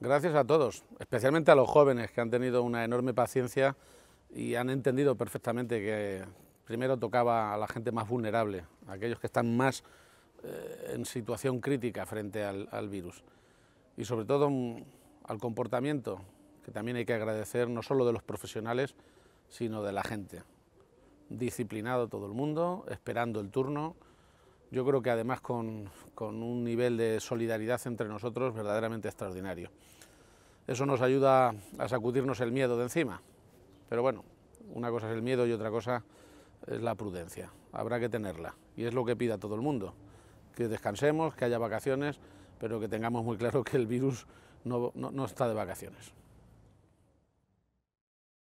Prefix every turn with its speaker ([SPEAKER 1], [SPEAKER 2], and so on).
[SPEAKER 1] Gracias a todos, especialmente a los jóvenes que han tenido una enorme paciencia y han entendido perfectamente que primero tocaba a la gente más vulnerable, a aquellos que están más eh, en situación crítica frente al virus. Y sobre todo mm, al comportamiento, que también hay que agradecer no solo de los profesionales, sino de la gente. Disciplinado todo el mundo, esperando el turno, yo creo que además con, un nivel de solidaridad entre nosotros verdaderamente extraordinario. Eso nos ayuda a sacudirnos el miedo de encima, pero bueno, una cosa es el miedo y otra cosa es la prudencia, habrá que tenerla y es lo que pida todo el mundo, que descansemos, que haya vacaciones, pero que tengamos muy claro que el virus no está de vacaciones.